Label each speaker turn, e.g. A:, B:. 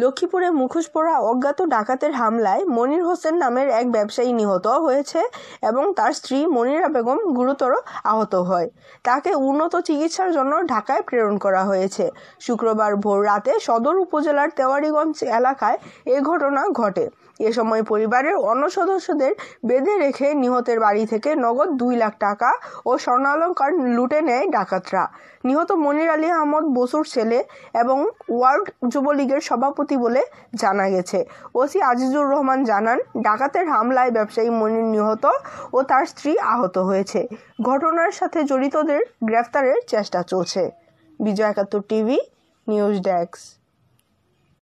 A: লক্ষ্মীপুরে মুখোশ পড়া অজ্ঞাত ডাকাতের হামলায় মনির হোসেন নামের এক ব্যবসায়ী নিহত হয়েছে এবং তার স্ত্রী মনিরা বেগম গুরুতর আহত হয় তাকে উন্নত চিকিৎসার জন্য ঢাকায় প্রেরণ করা হয়েছে শুক্রবার ভোর রাতে সদর উপজেলার তেওয়ারিগঞ্জ এলাকায় এ ঘটনা ঘটে এ সময় পরিবারের অন্য সদস্যদের বেঁধে রেখে নিহতের বাড়ি থেকে নগদ দুই লাখ টাকা ও স্বর্ণালঙ্কার লুটে নেয় ডাকাতরা নিহত মনির আলী আহমদ বসুর ছেলে এবং ওয়ার্ড যুবলীগের সভাপতি বলে জানা গেছে ওসি আজিজুর রহমান জানান ডাকাতের হামলায় ব্যবসায়ী মনির নিহত ও তার স্ত্রী আহত হয়েছে ঘটনার সাথে জড়িতদের গ্রেফতারের চেষ্টা চলছে বিজয় একাত্তর টিভি নিউজ ডেস্ক